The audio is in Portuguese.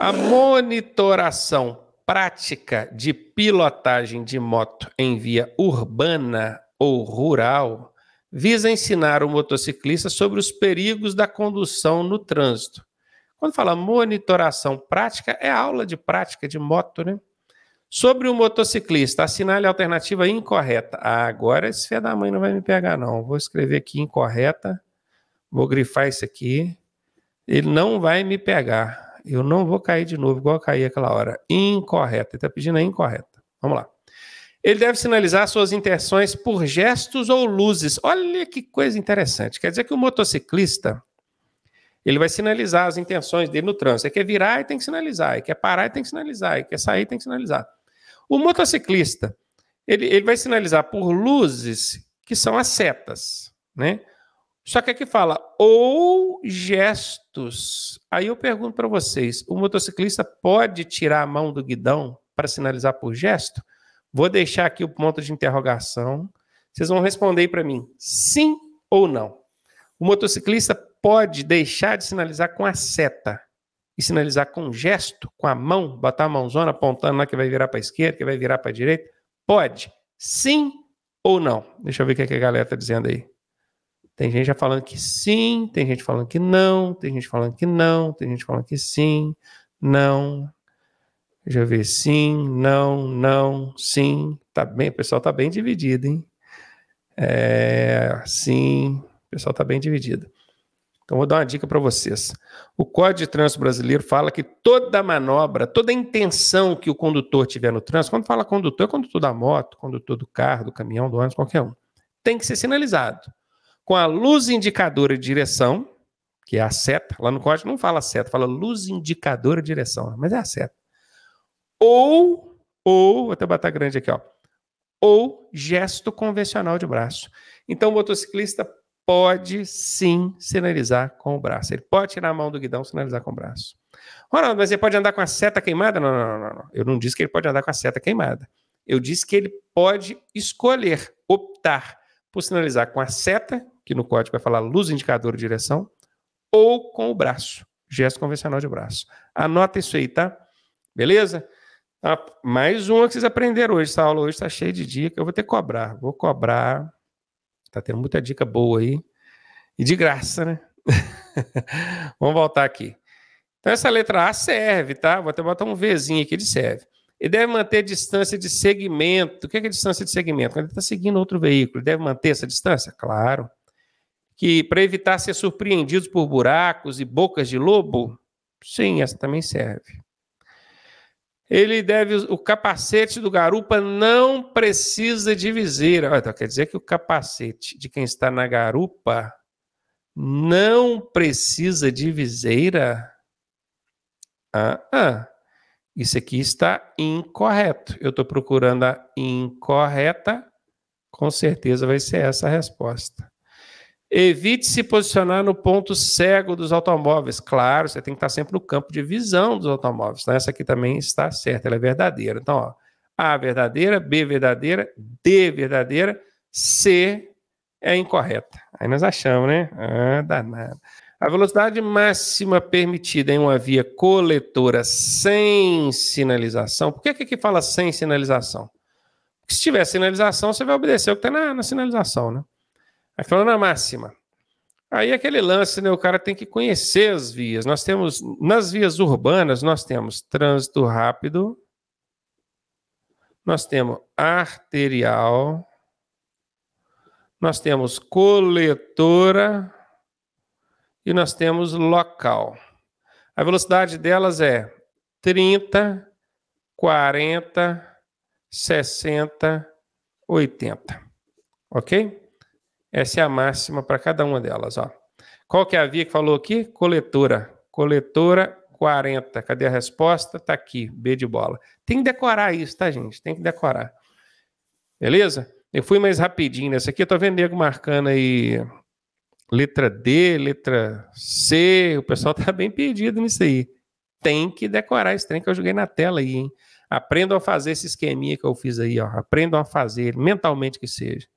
A monitoração prática de pilotagem de moto em via urbana ou rural visa ensinar o motociclista sobre os perigos da condução no trânsito. Quando fala monitoração prática, é aula de prática de moto, né? Sobre o motociclista, assinale a alternativa incorreta. Ah, agora esse fé da mãe não vai me pegar, não. Vou escrever aqui incorreta, vou grifar isso aqui. Ele não vai me pegar. Eu não vou cair de novo igual eu caí aquela hora. Incorreta. Ele está pedindo a incorreta. Vamos lá. Ele deve sinalizar suas intenções por gestos ou luzes. Olha que coisa interessante. Quer dizer que o motociclista ele vai sinalizar as intenções dele no trânsito. Ele quer virar e tem que sinalizar. Ele quer parar e tem que sinalizar. Ele quer sair e tem que sinalizar. O motociclista ele, ele vai sinalizar por luzes que são as setas, né? Só que aqui fala ou gestos. Aí eu pergunto para vocês: o motociclista pode tirar a mão do guidão para sinalizar por gesto? Vou deixar aqui o ponto de interrogação. Vocês vão responder para mim: sim ou não. O motociclista pode deixar de sinalizar com a seta e sinalizar com gesto, com a mão, botar a mãozona apontando lá que vai virar para a esquerda, que vai virar para a direita? Pode. Sim ou não? Deixa eu ver o que, é que a galera está dizendo aí. Tem gente já falando que sim, tem gente falando que não, tem gente falando que não, tem gente falando que sim, não. eu ver sim, não, não, sim. Tá bem, o pessoal tá bem dividido, hein? É, sim, o pessoal tá bem dividido. Então vou dar uma dica para vocês. O Código de Trânsito Brasileiro fala que toda manobra, toda intenção que o condutor tiver no trânsito, quando fala condutor, é condutor da moto, condutor do carro, do caminhão, do ônibus, qualquer um, tem que ser sinalizado com a luz indicadora de direção, que é a seta, lá no código não fala seta, fala luz indicadora de direção, mas é a seta. Ou, ou, vou até botar grande aqui, ó, ou gesto convencional de braço. Então, o motociclista pode sim sinalizar com o braço. Ele pode tirar a mão do guidão e sinalizar com o braço. Ronaldo, mas ele pode andar com a seta queimada? Não, não, não, não. Eu não disse que ele pode andar com a seta queimada. Eu disse que ele pode escolher, optar por sinalizar com a seta que no código vai falar luz indicador de direção, ou com o braço, gesto convencional de braço. Anota isso aí, tá? Beleza? Ah, mais uma que vocês aprenderam hoje. Essa aula hoje está cheia de dica. Eu vou ter que cobrar. Vou cobrar. Tá tendo muita dica boa aí. E de graça, né? Vamos voltar aqui. Então, essa letra A serve, tá? Vou até botar um Vzinho aqui, de serve. e deve manter distância de segmento. O que é, que é distância de segmento? Quando ele está seguindo outro veículo, ele deve manter essa distância? Claro que para evitar ser surpreendidos por buracos e bocas de lobo? Sim, essa também serve. Ele deve o capacete do garupa não precisa de viseira. Ah, então, quer dizer que o capacete de quem está na garupa não precisa de viseira? Ah, ah. Isso aqui está incorreto. Eu estou procurando a incorreta. Com certeza vai ser essa a resposta. Evite se posicionar no ponto cego dos automóveis. Claro, você tem que estar sempre no campo de visão dos automóveis. Né? Essa aqui também está certa, ela é verdadeira. Então, ó, A verdadeira, B verdadeira, D verdadeira, C é incorreta. Aí nós achamos, né? Ah, A velocidade máxima permitida em uma via coletora sem sinalização. Por que que aqui fala sem sinalização? Porque se tiver sinalização, você vai obedecer o que está na, na sinalização, né? Aí falando na máxima. Aí aquele lance, né? O cara tem que conhecer as vias. Nós temos, nas vias urbanas, nós temos trânsito rápido, nós temos arterial, nós temos coletora e nós temos local. A velocidade delas é 30, 40, 60, 80. Ok? Essa é a máxima para cada uma delas. Ó. Qual que é a via que falou aqui? Coletora. Coletora 40. Cadê a resposta? Tá aqui, B de bola. Tem que decorar isso, tá, gente? Tem que decorar. Beleza? Eu fui mais rapidinho nessa aqui. Eu tô vendo nego marcando aí letra D, letra C. O pessoal tá bem perdido nisso aí. Tem que decorar esse trem que eu joguei na tela aí, hein? Aprendam a fazer esse esqueminha que eu fiz aí, ó. Aprendam a fazer, mentalmente que seja.